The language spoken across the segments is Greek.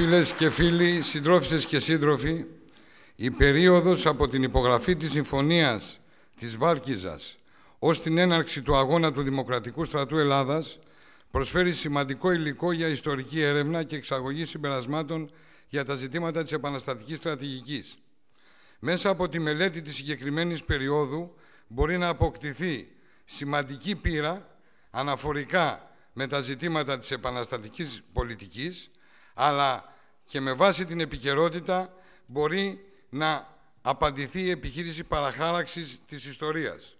Φίλες και φίλοι, συντρόφισσες και σύντροφοι, η περίοδος από την υπογραφή της Συμφωνίας της Βάρκιζας ως την έναρξη του αγώνα του Δημοκρατικού Στρατού Ελλάδας προσφέρει σημαντικό υλικό για ιστορική έρευνα και εξαγωγή συμπερασμάτων για τα ζητήματα της επαναστατικής στρατηγικής. Μέσα από τη μελέτη της συγκεκριμένης περίοδου μπορεί να αποκτηθεί σημαντική πείρα αναφορικά με τα ζητήματα της επαναστατικής πολιτικής, αλλά και με βάση την επικαιρότητα μπορεί να απαντηθεί η επιχείρηση παραχάραξης της ιστορίας.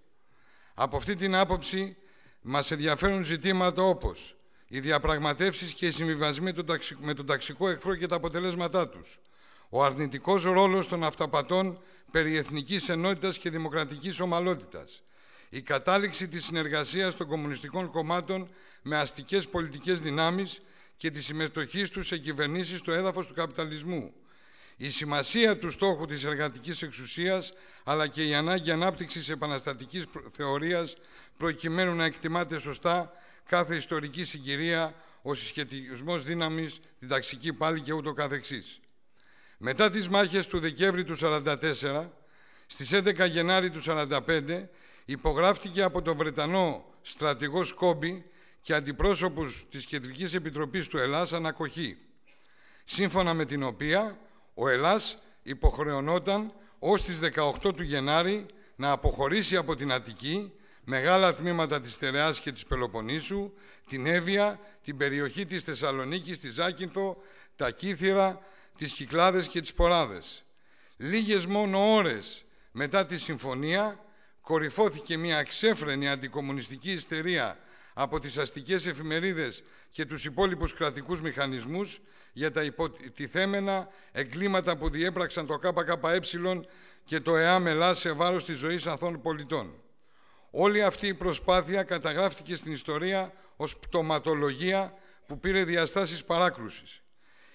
Από αυτή την άποψη μας ενδιαφέρουν ζητήματα όπως οι διαπραγματεύσεις και οι συμβιβασμοί με τον ταξικό εχθρό και τα αποτελέσματά τους, ο αρνητικός ρόλος των αυταπατών περί εθνικής ενότητας και δημοκρατικής ομαλότητας, η κατάληξη της συνεργασίας των κομμουνιστικών κομμάτων με αστικές πολιτικές δυνάμεις και τη συμμετοχή του σε κυβερνήσεις στο έδαφος του καπιταλισμού. Η σημασία του στόχου της εργατικής εξουσίας αλλά και η ανάγκη ανάπτυξης επαναστατικής θεωρίας προκειμένου να εκτιμάται σωστά κάθε ιστορική συγκυρία, ο συσχετισμός δύναμης, την ταξική πάλι και ούτω καθεξής. Μετά τις μάχες του Δεκέμβρη του 1944, στις 11 Γενάρη του 1945, υπογράφτηκε από τον Βρετανό στρατηγό Σκόμπι και αντιπρόσωπους της Κεντρικής Επιτροπής του Ελλάς ανακοχή, σύμφωνα με την οποία ο Ελλάς υποχρεωνόταν ως τις 18 του Γενάρη να αποχωρήσει από την Αττική μεγάλα τμήματα της Τερεάς και της Πελοποννήσου, την Εύβοια, την περιοχή της Θεσσαλονίκης, τη Ζάκυνθο, τα Κύθυρα, τις Κυκλάδες και τις Ποράδες. Λίγες μόνο ώρες μετά τη συμφωνία κορυφώθηκε μια ξέφρενη αντικομουνιστική ιστερία από τις αστικές εφημερίδες και τους υπόλοιπους κρατικούς μηχανισμούς για τα υποτιθέμενα εγκλήματα που διέπραξαν το ΚΚΕ και το ΕΑΜ Ελλάς σε βάρος της ζωής αθών πολιτών. Όλη αυτή η προσπάθεια καταγράφτηκε στην ιστορία ως πτωματολογία που πήρε διαστάσεις παράκρουσης.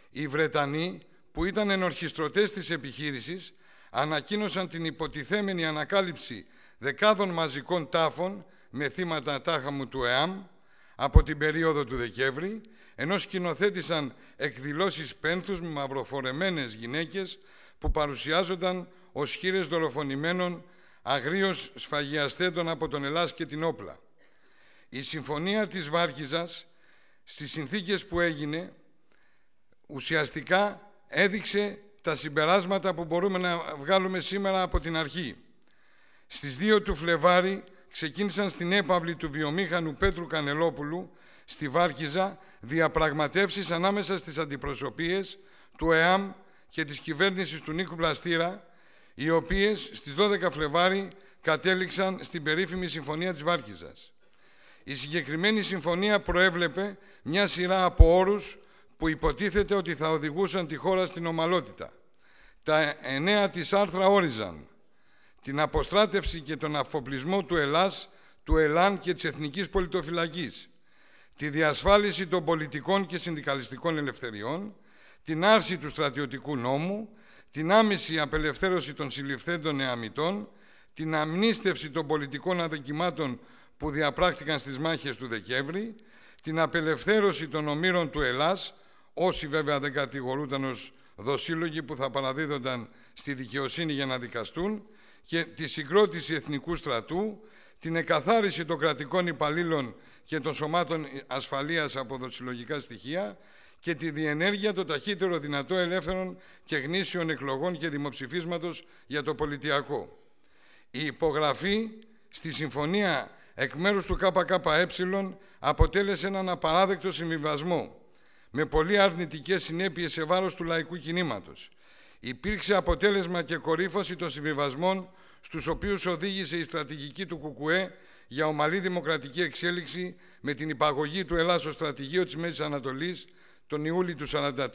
Οι Βρετανοί, που ήταν ενορχιστρωτές της επιχείρησης, ανακοίνωσαν την υποτιθέμενη ανακάλυψη δεκάδων μαζικών τάφων με θύματα τάχα μου του ΕΑΜ από την περίοδο του Δεκέμβρη, ενώ σκηνοθέτησαν εκδηλώσεις πένθους με μαυροφορεμένες γυναίκες που παρουσιάζονταν ως χείρες δολοφονημένων αγρίως σφαγιαστέντων από τον Ελλάς και την όπλα. Η συμφωνία της Βάρχιζας στις συνθήκες που έγινε ουσιαστικά έδειξε τα συμπεράσματα που μπορούμε να βγάλουμε σήμερα από την αρχή. Στις 2 του Φλεβάρι ξεκίνησαν στην έπαυλη του βιομήχανου Πέτρου Κανελόπουλου στη βάρκηζα διαπραγματεύσεις ανάμεσα στις αντιπροσωπείες του ΕΑΜ και της κυβέρνησης του Νίκου Πλαστήρα, οι οποίες στις 12 Φλεβάρι κατέληξαν στην περίφημη Συμφωνία της Βάρκιζας. Η συγκεκριμένη συμφωνία προέβλεπε μια σειρά από όρους που υποτίθεται ότι θα οδηγούσαν τη χώρα στην ομαλότητα. Τα εννέα της άρθρα όριζαν την αποστράτευση και τον αφοπλισμό του Ελλάς, του Ελλάν και της Εθνικής Πολιτοφυλακής, τη διασφάλιση των πολιτικών και συνδικαλιστικών ελευθεριών, την άρση του στρατιωτικού νόμου, την άμεση απελευθέρωση των συλληφθέντων εαμητών, την αμνίστευση των πολιτικών αδικημάτων που διαπράχτηκαν στις μάχες του Δεκέμβρη, την απελευθέρωση των ομήρων του Ελλάς, όσοι βέβαια δεν κατηγορούνταν ως δοσύλλογοι που θα παραδίδονταν στη δικαιοσύνη για να δικαστούν, και τη συγκρότηση εθνικού στρατού, την εκαθάριση των κρατικών υπαλλήλων και των σωμάτων ασφαλείας από δοσυλλογικά στοιχεία και τη διενέργεια των ταχύτερο δυνατό ελεύθερων και γνήσιων εκλογών και δημοψηφίσματος για το πολιτιακό. Η υπογραφή στη συμφωνία εκ μέρους του ΚΚΕ αποτέλεσε έναν απαράδεκτο συμβιβασμό με πολύ αρνητικές συνέπειες σε βάρος του λαϊκού κινήματος. Υπήρξε αποτέλεσμα και κορύφωση των συμβιβασμών στους οποίους οδήγησε η στρατηγική του ΚΚΕ για ομαλή δημοκρατική εξέλιξη με την υπαγωγή του Ελλάς στρατηγείο της Μέσης Ανατολής τον Ιούλιο του 1943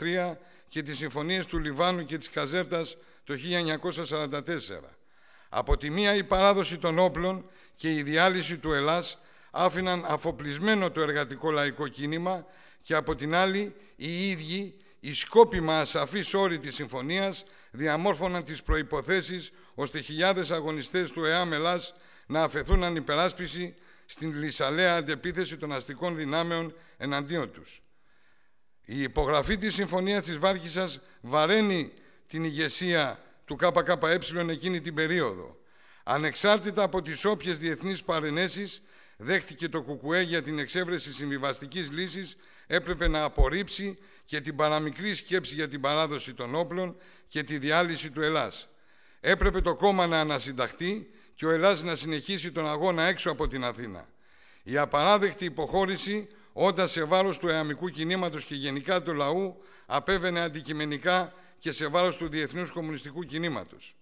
και τις Συμφωνίες του Λιβάνου και της Καζέρτας το 1944. Από τη μία η παράδοση των όπλων και η διάλυση του Ελλάς άφηναν αφοπλισμένο το εργατικό λαϊκό κίνημα και από την άλλη οι ίδιοι οι σκόπιμα ασαφείς όροι της συμφωνίας διαμόρφωναν τις προϋποθέσεις ώστε χιλιάδες αγωνιστές του ΕΑΜ Ελλάς να αφαιθούν ανυπεράσπιση στην λυσαλαία αντεπίθεση των αστικών δυνάμεων εναντίον τους. Η υπογραφή της Συμφωνίας της Βάρχισσας βαραίνει την ηγεσία του ΚΚΕ εκείνη την περίοδο. Ανεξάρτητα από τις όποιες διεθνείς παρενέσεις, δέχτηκε το ΚΚΕ για την εξέβρεση συμβιβαστικής λύσης, έπρεπε να απορρίψει και την παραμικρή σκέψη για την παράδοση των όπλων και τη διάλυση του Ελλάς. Έπρεπε το κόμμα να ανασυνταχθεί και ο Ελλάς να συνεχίσει τον αγώνα έξω από την Αθήνα. Η απαράδεκτη υποχώρηση, όταν σε βάρος του εαμικού κινήματος και γενικά του λαού, απέβαινε αντικειμενικά και σε βάρος του διεθνούς κομμουνιστικού κινήματος.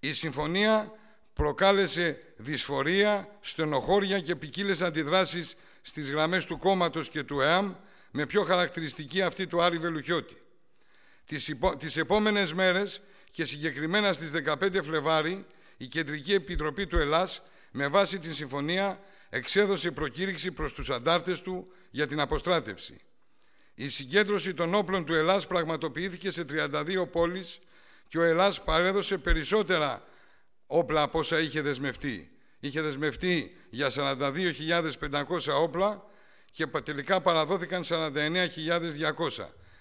Η συμφωνία προκάλεσε δυσφορία, στενοχώρια και ποικίλες αντιδράσεις στις γραμμές του κόμματος και του ΕΑΜ, με πιο χαρακτηριστική αυτή του Άρη Βελουχιώτη. Τις, υπο... τις επόμενες μέρες και συγκεκριμένα στις 15 Φλεβάρι η Κεντρική Επιτροπή του Ελλάς με βάση την συμφωνία εξέδωσε προκήρυξη προς τους αντάρτες του για την αποστράτευση. Η συγκέντρωση των όπλων του Ελλάς πραγματοποιήθηκε σε 32 πόλεις και ο Ελλάς παρέδωσε περισσότερα όπλα από όσα είχε δεσμευτεί. Είχε δεσμευτεί για 42.500 όπλα και τελικά παραδόθηκαν 49.200.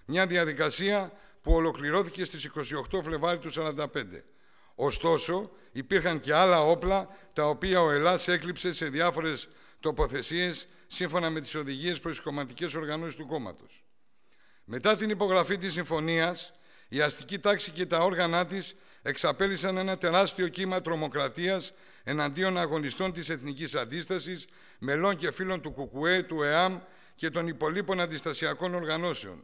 Μια διαδικασία που ολοκληρώθηκε στις 28 Φλεβάρι του 1945. Ωστόσο, υπήρχαν και άλλα όπλα τα οποία ο Ελλάς έκλειψε σε διάφορες τοποθεσίες σύμφωνα με τις οδηγίες προς τις κομματικές οργανώσεις του κόμματος. Μετά την υπογραφή της συμφωνίας, η αστική τάξη και τα όργανα της εξαπέλυσαν ένα τεράστιο κύμα τρομοκρατίας εναντίον αγωνιστών της Εθνικής Αντίστασης, μελών και φίλων του ΚΚΕ, του ΕΑΜ και των υπολείπων αντιστασιακών οργανώσεων.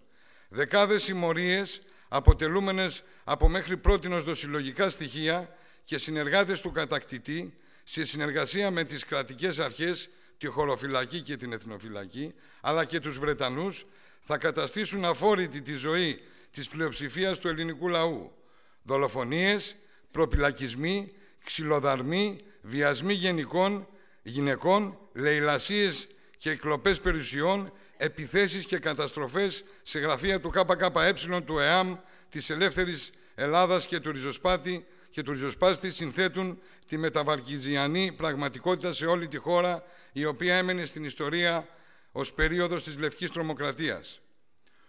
Δεκάδες συμμορίες αποτελούμενες από μέχρι πρότινος δοσυλλογικά στοιχεία και συνεργάτες του κατακτητή σε συνεργασία με τις κρατικές αρχές, τη χωροφυλακή και την εθνοφυλακή, αλλά και τους Βρετανούς, θα καταστήσουν αφόρητη τη ζωή της πλειοψηφίας του ελληνικού λαού. Δολοφονίες, προπυλακισμοί, ξυλοδαρμοί, βιασμοί γενικών, γυναικών, λαιλασίες και κλοπές περιουσιών, επιθέσεις και καταστροφές σε γραφεία του ΚΚΕ, του ΕΑΜ, της Ελεύθερης Ελλάδας και του Ριζοσπάτη και του Ριζοσπάστη συνθέτουν τη μεταβαρκιζιανή πραγματικότητα σε όλη τη χώρα, η οποία έμενε στην ιστορία ως περίοδος της λευκής τρομοκρατίας.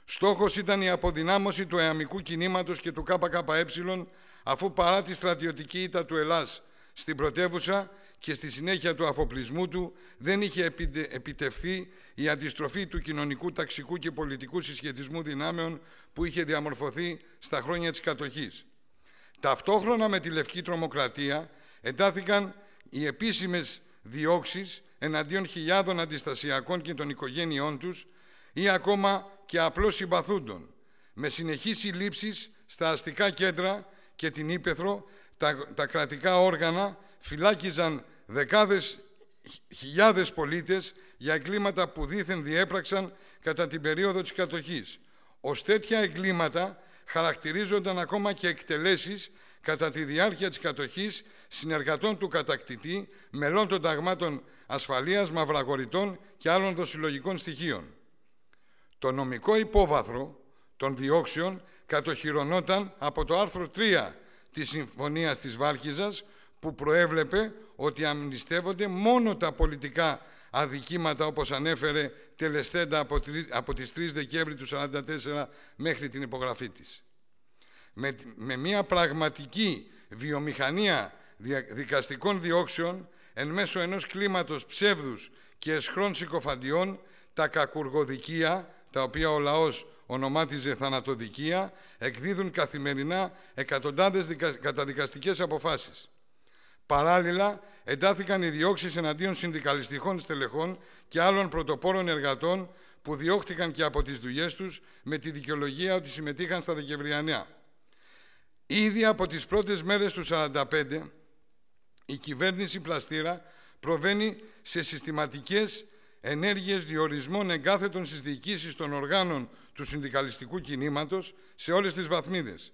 Στόχος ήταν η αποδυνάμωση του αιαμικού κινήματος και του ΚΚΕ αφού παρά τη στρατιωτική ήττα του Ελλάς στην πρωτεύουσα και στη συνέχεια του αφοπλισμού του δεν είχε επιτευθεί η αντιστροφή του κοινωνικού, ταξικού και πολιτικού συσχετισμού δυνάμεων που είχε διαμορφωθεί στα χρόνια της κατοχής. Ταυτόχρονα με τη λευκή τρομοκρατία εντάθηκαν οι επίσημες διώξεις εναντίον χιλιάδων αντιστασιακών και των οικογένειών τους ή ακόμα και απλώς συμπαθούντων, με συνεχείς συλλήψεις στα αστικά κέντρα και την Ήπεθρο, τα, τα κρατικά όργανα φυλάκιζαν δεκάδες χιλιάδες πολίτες για εγκλήματα που δήθεν διέπραξαν κατά την περίοδο της κατοχής. Ως τέτοια εγκλήματα χαρακτηρίζονταν ακόμα και εκτελέσεις κατά τη διάρκεια της κατοχής συνεργατών του κατακτητή, μελών των ταγμάτων ασφαλείας, μαυραγωρητών και άλλων δοσυλλογικών στοιχείων. Το νομικό υπόβαθρο των διώξεων κατοχυρωνόταν από το άρθρο 3 της Συμφωνίας της Βάλχιζας που προέβλεπε ότι αμνηστεύονται μόνο τα πολιτικά αδικήματα όπως ανέφερε τελεστέντα από τις 3 Δεκέμβρη του 1944 μέχρι την υπογραφή της. Με, με μια πραγματική βιομηχανία δικαστικών διώξεων εν μέσω ενός κλίματος ψεύδους και εσχρών συκοφαντιών τα κακουργοδικεία τα οποία ο λαός ονομάτιζε θανατοδικία, εκδίδουν καθημερινά εκατοντάδες καταδικαστικές αποφάσεις. Παράλληλα, εντάθηκαν οι διώξεις εναντίον συνδικαλιστικών στελεχών και άλλων πρωτοπόρων εργατών που διώχτηκαν και από τις δουλειές τους με τη δικαιολογία ότι συμμετείχαν στα Δεκεμβριανιά. Ήδη από τις πρώτες μέρες του 45, η κυβέρνηση Πλαστήρα προβαίνει σε συστηματικές ενέργειες διορισμών εγκάθετων στις διοικήσεις των οργάνων του συνδικαλιστικού κινήματος σε όλες τις βαθμίδες.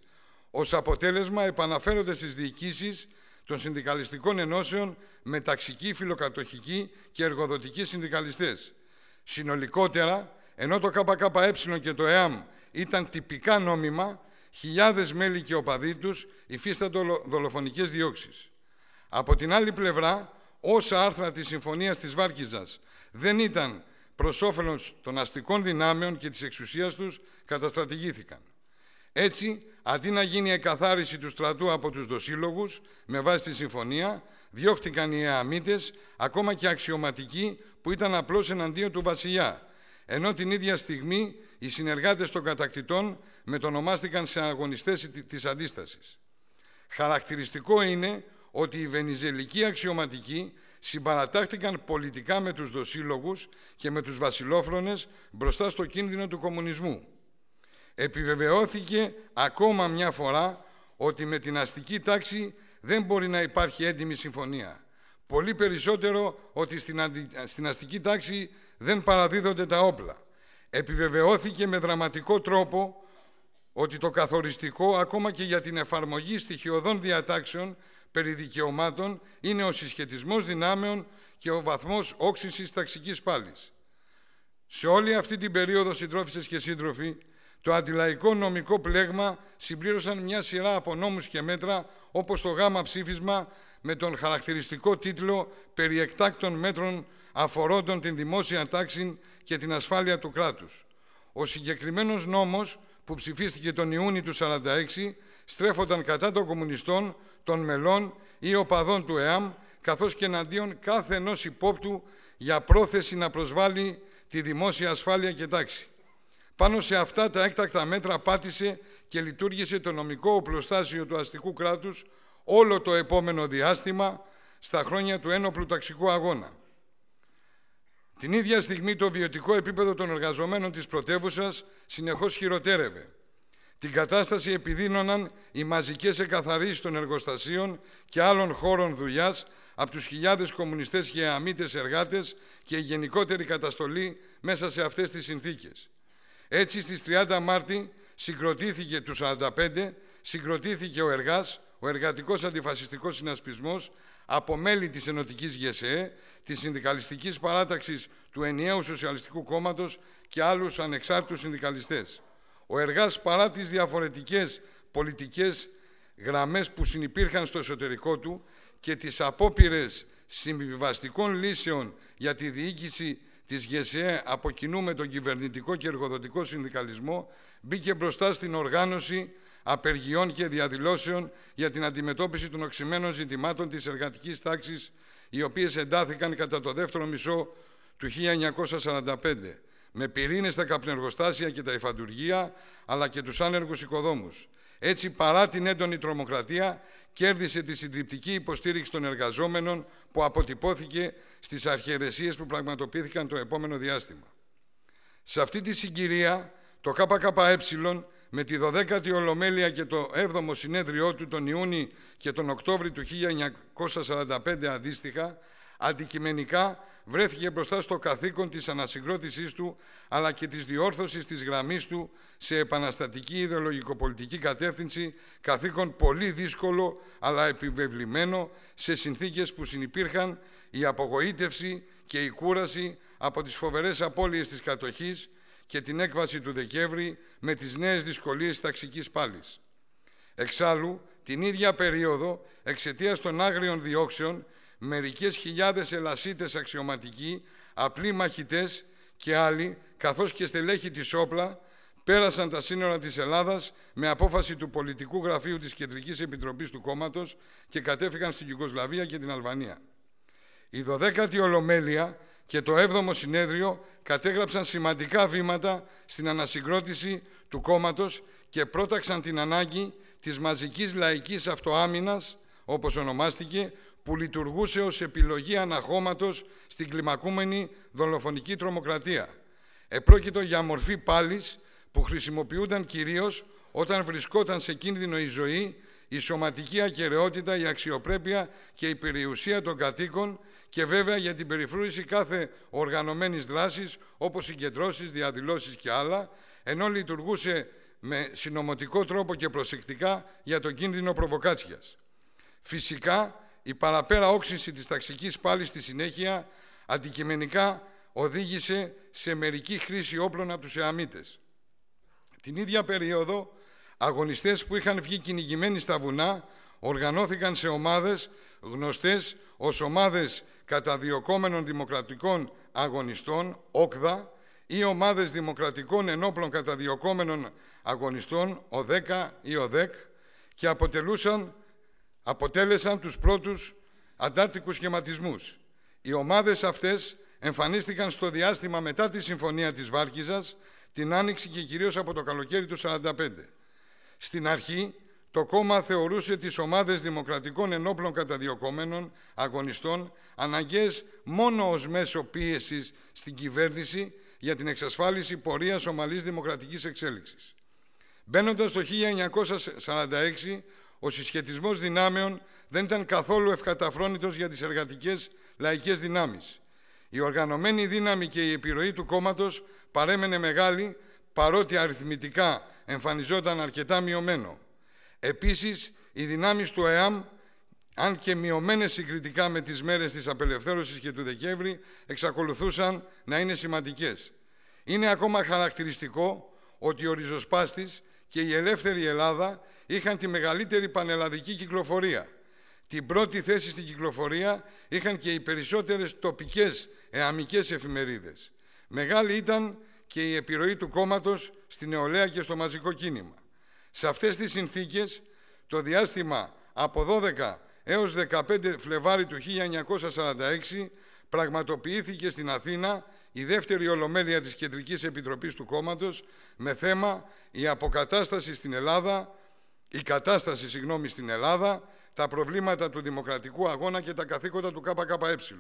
Ως αποτέλεσμα επαναφέρονται στις διοικήσεις των συνδικαλιστικών ενώσεων με ταξική, φιλοκατοχικοί και εργοδοτικοί συνδικαλιστές. Συνολικότερα, ενώ το ΚΚΕ και το ΕΑΜ ήταν τυπικά νόμιμα, χιλιάδες μέλη και οπαδοί τους υφίστανται δολοφονικές διώξεις. Από την άλλη πλευρά, όσα άρθρα της Συμφωνίας της Βάρκιζας δεν ήταν προς όφελος των αστικών δυνάμεων και της εξουσίας τους, καταστρατηγήθηκαν. Έτσι, αντί να γίνει η εκαθάριση του στρατού από τους δοσύλλογους με βάση τη συμφωνία, διώχτηκαν οι αιαμίτε, ακόμα και αξιωματικοί που ήταν απλώς εναντίον του βασιλιά, ενώ την ίδια στιγμή οι συνεργάτες των κατακτητών μετονομάστηκαν σε αγωνιστές τη αντίστασης. Χαρακτηριστικό είναι ότι οι βενιζελικοί αξιωματικοί συμπαρατάχτηκαν πολιτικά με τους δοσίλογους και με τους βασιλόφρονες μπροστά στο κίνδυνο του κομμουνισμού. Επιβεβαιώθηκε ακόμα μια φορά ότι με την αστική τάξη δεν μπορεί να υπάρχει έντιμη συμφωνία. Πολύ περισσότερο ότι στην, στην αστική τάξη δεν παραδίδονται τα όπλα. Επιβεβαιώθηκε με δραματικό τρόπο ότι το καθοριστικό, ακόμα και για την εφαρμογή στοιχειωδών διατάξεων περί δικαιωμάτων είναι ο συσχετισμός δυνάμεων και ο βαθμός όξυνσης ταξικής πάλης. Σε όλη αυτή την περίοδο, συντρόφισσες και σύντροφοι, το αντιλαϊκό νομικό πλέγμα συμπλήρωσαν μια σειρά από νόμους και μέτρα, όπως το γάμα ψήφισμα με τον χαρακτηριστικό τίτλο «Περί εκτάκτων μέτρων αφορώντων την δημόσια τάξη και την ασφάλεια του κράτους». Ο συγκεκριμένος νόμος που ψηφίστηκε τον Ιούνιο του 1946 στρέφονταν κατά των κομμουνιστών των μελών ή οπαδών του ΕΑΜ, καθώς και εναντίον κάθε ενός υπόπτου για πρόθεση να προσβάλλει τη δημόσια ασφάλεια και τάξη. Πάνω σε αυτά τα έκτακτα μέτρα πάτησε και λειτουργήσε το νομικό οπλοστάσιο του αστικού κράτους όλο το επόμενο διάστημα στα χρόνια του ένοπλου ταξικού αγώνα. Την ίδια στιγμή το βιωτικό επίπεδο των εργαζομένων της πρωτεύουσας συνεχώς χειροτέρευε. Την κατάσταση επιδίνωναν οι μαζικές εκαθαρίσεις των εργοστασίων και άλλων χώρων δουλειάς από τους χιλιάδες κομμουνιστές και αμύτες εργάτες και η γενικότερη καταστολή μέσα σε αυτές τις συνθήκες. Έτσι στις 30 Μάρτη συγκροτήθηκε τους 45, συγκροτήθηκε ο Εργάς, ο Εργατικός Αντιφασιστικός Συνασπισμός από μέλη της Ενωτικής ΓΕΣΕΕ, της Συνδικαλιστικής Παράταξης του Ενιαίου Σοσιαλιστικού Κόμματος και άλλους ανεξάρτητους συνδικαλιστές. Ο Εργάς παρά τις διαφορετικές πολιτικές γραμμές που συνυπήρχαν στο εσωτερικό του και τις απόπειρες συμβιβαστικών λύσεων για τη διοίκηση της ΓΕΣΕΕ από κοινού με τον κυβερνητικό και εργοδοτικό συνδικαλισμό μπήκε μπροστά στην οργάνωση απεργιών και διαδηλώσεων για την αντιμετώπιση των οξυμένων ζητημάτων της εργατικής τάξης οι οποίες εντάθηκαν κατά το δεύτερο μισό του 1945 με πυρήνες στα καπνεργοστάσια και τα υφαντουργία, αλλά και τους άνεργους οικοδόμους. Έτσι, παρά την έντονη τρομοκρατία, κέρδισε τη συντριπτική υποστήριξη των εργαζόμενων που αποτυπώθηκε στις αρχαιρεσίες που πραγματοποιήθηκαν το επόμενο διάστημα. Σε αυτή τη συγκυρία, το ΚΚΕ με τη 12η Ολομέλεια και το 7ο συνέδριό του τον Ιούνι και τον Οκτώβριο του 1945 αντίστοιχα, αντικειμενικά βρέθηκε μπροστά στο καθήκον της ανασυγκρότησής του αλλά και της διόρθωσης της γραμμής του σε επαναστατική ιδεολογικοπολιτική κατεύθυνση καθήκον πολύ δύσκολο αλλά επιβεβλημένο σε συνθήκες που συνυπήρχαν η απογοήτευση και η κούραση από τις φοβερές απώλειες της κατοχής και την έκβαση του Δεκέμβρη με τις νέες δυσκολίες ταξικής πάλης. Εξάλλου, την ίδια περίοδο, εξαιτίας των άγριων διώξεων μερικές χιλιάδες ελασίτες αξιωματικοί, απλοί μαχητές και άλλοι, καθώς και στελέχη της όπλα, πέρασαν τα σύνορα της Ελλάδας με απόφαση του Πολιτικού Γραφείου της Κεντρικής Επιτροπής του Κόμματος και κατέφυγαν στην Ιουγκοσλαβία και την Αλβανία. Η 12η Ολομέλεια και το 7ο Συνέδριο κατέγραψαν σημαντικά βήματα στην ανασυγκρότηση του κόμματος και πρόταξαν την ανάγκη της μαζικής λαϊκής αυτοάμυνας, όπως ονομάστηκε, που λειτουργούσε ως επιλογή αναχώματος στην κλιμακούμενη δολοφονική τρομοκρατία. Επρόκειτο για μορφή πάλης που χρησιμοποιούνταν κυρίως όταν βρισκόταν σε κίνδυνο η ζωή, η σωματική ακαιρεότητα, η αξιοπρέπεια και η περιουσία των κατοίκων και βέβαια για την περιφρούρηση κάθε οργανωμένης δράσης όπως συγκεντρώσεις, διαδηλώσεις και άλλα, ενώ λειτουργούσε με συνωμοτικό τρόπο και προσεκτικά για τον κίνδυνο προβοκάτσιας. Φυσικά, η παραπέρα όξυνση της ταξικής πάλης στη συνέχεια αντικειμενικά οδήγησε σε μερική χρήση όπλων από τους Ιαμίτες. Την ίδια περίοδο, αγωνιστές που είχαν βγει κυνηγημένοι στα βουνά οργανώθηκαν σε ομάδες γνωστές ως ομάδες καταδιωκόμενων δημοκρατικών αγωνιστών, όκδα, ή ομάδες δημοκρατικών ενόπλων καταδιωκόμενων αγωνιστών, οδέκα ή οδέκ, και αποτελούσαν αποτέλεσαν τους πρώτους αντάρτικους σχηματισμούς. Οι ομάδες αυτές εμφανίστηκαν στο διάστημα μετά τη Συμφωνία της Βάρκιζας, την Άνοιξη και κυρίως από το καλοκαίρι του 1945. Στην αρχή, το κόμμα θεωρούσε τις ομάδες δημοκρατικών ενόπλων καταδιοκόμενων αγωνιστών αναγκαίες μόνο ως μέσο πίεσης στην κυβέρνηση για την εξασφάλιση πορείας ομαλής δημοκρατικής εξέλιξης. Μπαίνοντας το 1946, ο συσχετισμός δυνάμεων δεν ήταν καθόλου ευκαταφρόνητος για τις εργατικές λαϊκές δυνάμεις. Η οργανωμένη δύναμη και η επιρροή του κόμματος παρέμενε μεγάλη, παρότι αριθμητικά εμφανιζόταν αρκετά μειωμένο. Επίσης, οι δυνάμεις του ΕΑΜ, αν και μειωμένες συγκριτικά με τις μέρες της απελευθέρωσης και του Δεκέμβρη, εξακολουθούσαν να είναι σημαντικές. Είναι ακόμα χαρακτηριστικό ότι ο ριζοσπάστης και η ελεύθερη Ελλάδα είχαν τη μεγαλύτερη πανελλαδική κυκλοφορία. Την πρώτη θέση στην κυκλοφορία είχαν και οι περισσότερες τοπικές εαμικές εφημερίδες. Μεγάλη ήταν και η επιρροή του κόμματος στην νεολαία και στο μαζικό κίνημα. Σε αυτές τις συνθήκες, το διάστημα από 12 έως 15 Φλεβάρι του 1946 πραγματοποιήθηκε στην Αθήνα η δεύτερη ολομέλεια της Κεντρικής Επιτροπής του κόμματος με θέμα «Η αποκατάσταση στην Ελλάδα η κατάσταση, συγγνώμη, στην Ελλάδα, τα προβλήματα του δημοκρατικού αγώνα και τα καθήκοντα του ΚΚΕ.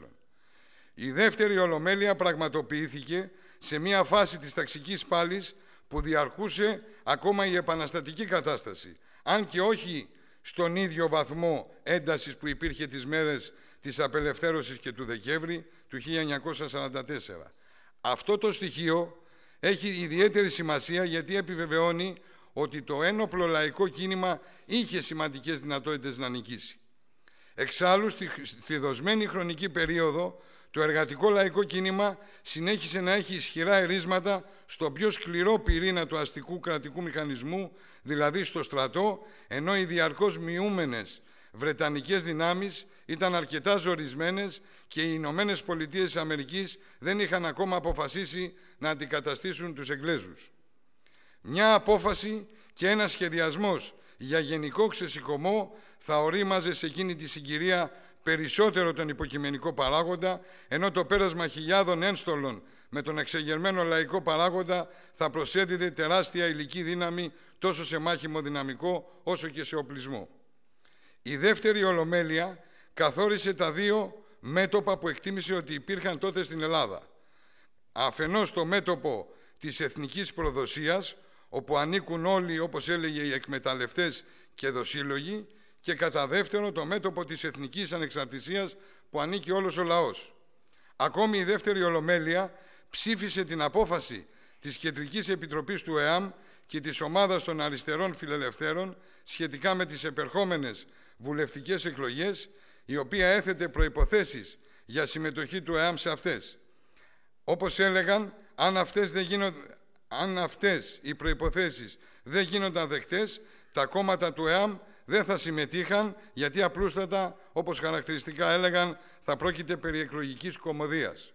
Η δεύτερη ολομέλεια πραγματοποιήθηκε σε μια φάση της ταξικής πάλης που διαρκούσε ακόμα η επαναστατική κατάσταση, αν και όχι στον ίδιο βαθμό έντασης που υπήρχε τις μέρες της απελευθέρωσης και του Δεκέμβρη του 1944. Αυτό το στοιχείο έχει ιδιαίτερη σημασία γιατί επιβεβαιώνει ότι το ένοπλο λαϊκό κίνημα είχε σημαντικές δυνατότητες να νικήσει. Εξάλλου, στη, δοσμένη χρονική περίοδο, το εργατικό λαϊκό κίνημα συνέχισε να έχει ισχυρά ερίσματα στο πιο σκληρό πυρήνα του αστικού κρατικού μηχανισμού, δηλαδή στο στρατό, ενώ οι διαρκώς μειούμενες βρετανικές δυνάμεις ήταν αρκετά ζορισμένες και οι Ηνωμένες Πολιτείες Αμερικής δεν είχαν ακόμα αποφασίσει να αντικαταστήσουν τους Εγγλέζους. Μια απόφαση και ένας σχεδιασμός για γενικό ξεσηκωμό θα ορίμαζε σε εκείνη τη συγκυρία περισσότερο τον υποκειμενικό παράγοντα, ενώ το πέρασμα χιλιάδων ένστολων με τον εξεγερμένο λαϊκό παράγοντα θα προσέδιδε τεράστια υλική δύναμη τόσο σε μάχημο δυναμικό όσο και σε οπλισμό. Η δεύτερη ολομέλεια καθόρισε τα δύο μέτωπα που εκτίμησε ότι υπήρχαν τότε στην Ελλάδα. Αφενός το μέτωπο της εθνικής προδοσίας, όπου ανήκουν όλοι, όπως έλεγε, οι εκμεταλλευτές και δοσύλλογοι και κατά δεύτερο το μέτωπο της εθνικής ανεξαρτησίας που ανήκει όλος ο λαός. Ακόμη η δεύτερη Ολομέλεια ψήφισε την απόφαση της Κεντρικής Επιτροπής του ΕΑΜ και της Ομάδας των Αριστερών Φιλελευθέρων σχετικά με τις επερχόμενες βουλευτικές εκλογές, η οποία έθετε προϋποθέσεις για συμμετοχή του ΕΑΜ σε αυτές. Όπως έλεγαν, αν αυτές δεν γίνονται, αν αυτές οι προϋποθέσεις δεν γίνονταν δεκτές, τα κόμματα του ΕΑΜ δεν θα συμμετείχαν γιατί απλούστατα, όπως χαρακτηριστικά έλεγαν, θα πρόκειται περί εκλογικής κομμωδίας.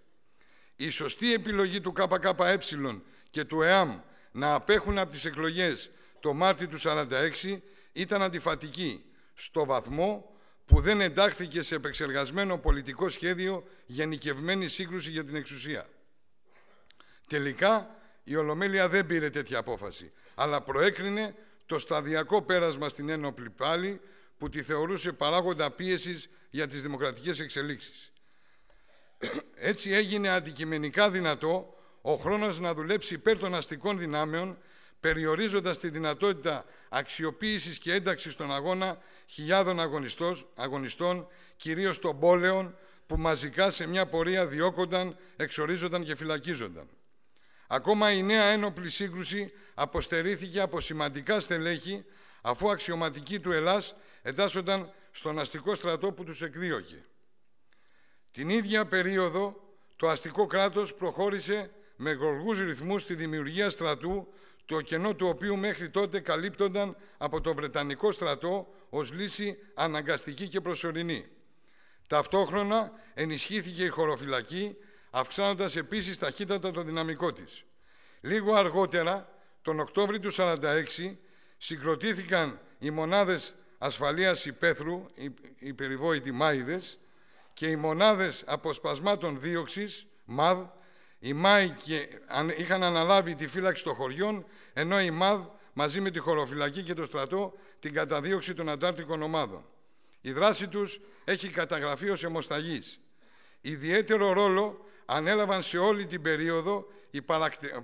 Η σωστή επιλογή του ΚΚΕ και του ΕΑΜ να απέχουν από τις εκλογές το Μάρτιο του 1946 ήταν αντιφατική στο βαθμό που δεν εντάχθηκε σε επεξεργασμένο πολιτικό σχέδιο γενικευμένη σύγκρουση για την εξουσία. Τελικά, η Ολομέλεια δεν πήρε τέτοια απόφαση, αλλά προέκρινε το σταδιακό πέρασμα στην ένοπλη πάλι που τη θεωρούσε παράγοντα πίεσης για τις δημοκρατικές εξελίξεις. Έτσι έγινε αντικειμενικά δυνατό ο χρόνος να δουλέψει υπέρ των αστικών δυνάμεων, περιορίζοντας τη δυνατότητα αξιοποίησης και ένταξης των αγώνα χιλιάδων αγωνιστών, κυρίως των πόλεων, που μαζικά σε μια πορεία διώκονταν, εξορίζονταν και φυλακίζονταν. Ακόμα η νέα ένοπλη σύγκρουση αποστερήθηκε από σημαντικά στελέχη αφού αξιωματικοί του Ελλάς εντάσσονταν στον αστικό στρατό που τους εκδίωκε. Την ίδια περίοδο το αστικό κράτος προχώρησε με γοργούς ρυθμούς στη δημιουργία στρατού, το κενό του οποίου μέχρι τότε καλύπτονταν από το Βρετανικό στρατό ως λύση αναγκαστική και προσωρινή. Ταυτόχρονα ενισχύθηκε η χωροφυλακή αυξάνοντας επίσης ταχύτατα το δυναμικό της. Λίγο αργότερα, τον Οκτώβριο του 1946, συγκροτήθηκαν οι μονάδες ασφαλείας υπαίθρου, οι περιβόητοι Μάιδες, και οι μονάδες αποσπασμάτων δίωξης, ΜΑΔ, οι ΜΑΙ είχαν αναλάβει τη φύλαξη των χωριών, ενώ η ΜΑΔ μαζί με τη χωροφυλακή και το στρατό την καταδίωξη των αντάρτικων ομάδων. Η δράση τους έχει καταγραφεί ως αιμοσταγής. Ιδιαίτερο ρόλο ανέλαβαν σε όλη την περίοδο οι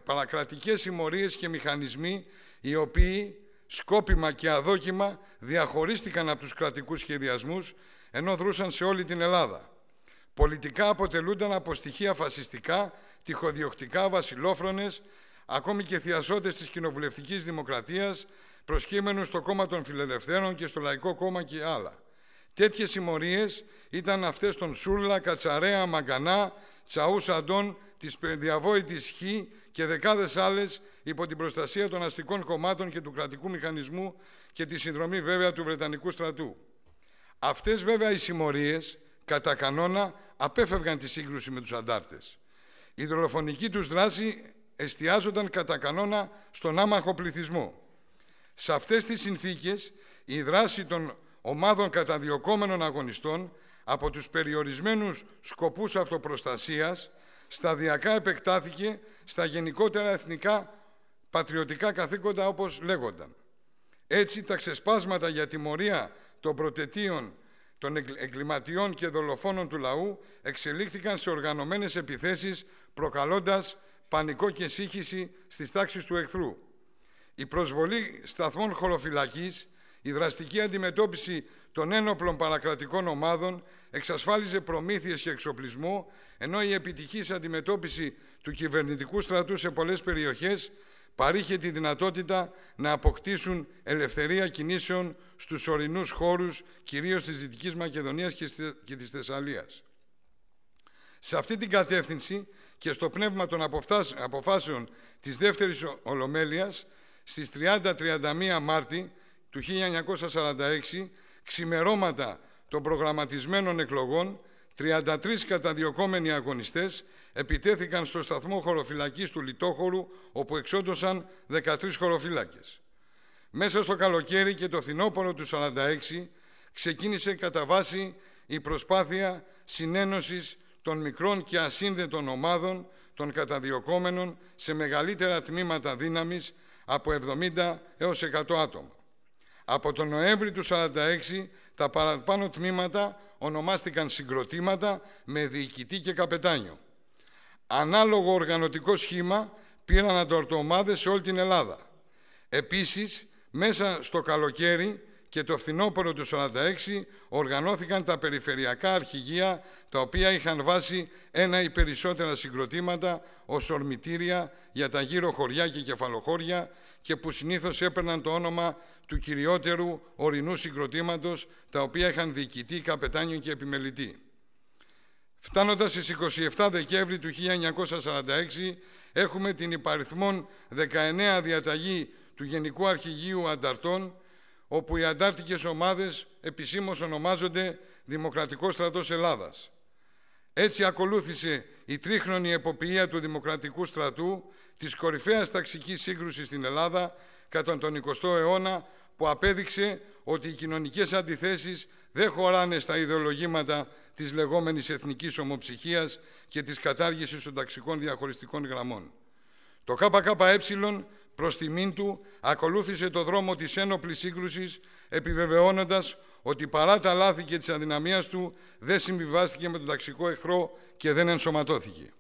παρακρατικές συμμορίες και μηχανισμοί οι οποίοι σκόπιμα και αδόκιμα διαχωρίστηκαν από τους κρατικούς σχεδιασμούς ενώ δρούσαν σε όλη την Ελλάδα. Πολιτικά αποτελούνταν από στοιχεία φασιστικά, τυχοδιοκτικά, βασιλόφρονες, ακόμη και θειασότες της κοινοβουλευτικής δημοκρατίας, προσκύμενους στο κόμμα των φιλελευθέρων και στο λαϊκό κόμμα και άλλα. Τέτοιες συμμορίες ήταν αυτές των Σούρλα, Κατσαρέα, Μαγκανά, τσαούς αντών της διαβόητης Χ και δεκάδες άλλες υπό την προστασία των αστικών κομμάτων και του κρατικού μηχανισμού και τη συνδρομή βέβαια του Βρετανικού στρατού. Αυτές βέβαια οι συμμορίες κατά κανόνα απέφευγαν τη σύγκρουση με τους αντάρτες. Η δολοφονική τους δράση εστιάζονταν κατά κανόνα στον άμαχο πληθυσμό. Σε αυτές τις συνθήκες η δράση των ομάδων καταδιοκόμενων αγωνιστών από τους περιορισμένους σκοπούς αυτοπροστασίας σταδιακά επεκτάθηκε στα γενικότερα εθνικά πατριωτικά καθήκοντα όπως λέγονταν. Έτσι τα ξεσπάσματα για τιμωρία των προτετίων των εγκληματιών και δολοφόνων του λαού εξελίχθηκαν σε οργανωμένες επιθέσεις προκαλώντας πανικό και σύγχυση στις τάξεις του εχθρού. Η προσβολή σταθμών χωροφυλακής η δραστική αντιμετώπιση των ένοπλων παρακρατικών ομάδων εξασφάλιζε προμήθειες και εξοπλισμό, ενώ η επιτυχής αντιμετώπιση του κυβερνητικού στρατού σε πολλές περιοχές παρήχε τη δυνατότητα να αποκτήσουν ελευθερία κινήσεων στους ορεινούς χώρους, κυρίως της Δυτικής Μακεδονίας και της Θεσσαλίας. Σε αυτή την κατεύθυνση και στο πνεύμα των αποφάσεων της δεύτερης Ολομέλειας, στις 30-31 Μάρτη του 1946, ξημερώματα των προγραμματισμένων εκλογών, 33 καταδιωκόμενοι αγωνιστές επιτέθηκαν στο σταθμό χωροφυλακής του Λιτόχωρου, όπου εξόντωσαν 13 χωροφύλακες. Μέσα στο καλοκαίρι και το φθινόπωρο του 1946, ξεκίνησε κατά βάση η προσπάθεια συνένωσης των μικρών και ασύνδετων ομάδων των καταδιωκόμενων σε μεγαλύτερα τμήματα δύναμης από 70 έως 100 άτομα. Από τον Νοέμβρη του 1946 τα παραπάνω τμήματα ονομάστηκαν συγκροτήματα με διοικητή και καπετάνιο. Ανάλογο οργανωτικό σχήμα πήραν αντορτομάδες σε όλη την Ελλάδα. Επίσης, μέσα στο καλοκαίρι και το φθινόπωρο του 1946 οργανώθηκαν τα περιφερειακά αρχηγεία τα οποία είχαν βάσει ένα ή περισσότερα συγκροτήματα ως ορμητήρια για τα γύρω χωριά και κεφαλοχώρια και που συνήθως έπαιρναν το όνομα του κυριότερου ορεινού συγκροτήματος τα οποία είχαν διοικητή, καπετάνιο και επιμελητή. Φτάνοντας στις 27 Δεκέμβρη του 1946 έχουμε την υπαριθμόν 19 διαταγή του Γενικού Αρχηγείου Ανταρτών όπου οι αντάρτικες ομάδες επισήμως ονομάζονται Δημοκρατικός Στρατός Ελλάδας. Έτσι ακολούθησε η τρίχρονη εποποιία του Δημοκρατικού Στρατού της κορυφαίας ταξικής σύγκρουσης στην Ελλάδα κατά τον 20ο αιώνα που απέδειξε ότι οι κοινωνικές αντιθέσεις δεν χωράνε στα ιδεολογήματα της λεγόμενης εθνικής ομοψυχίας και της κατάργησης των ταξικών διαχωριστικών γραμμών. Το ΚΚΕ προς τιμήν του ακολούθησε το δρόμο της ένοπλης σύγκρουσης επιβεβαιώνοντας ότι παρά τα λάθη και της αδυναμίας του δεν συμβιβάστηκε με τον ταξικό εχθρό και δεν ενσωματώθηκε.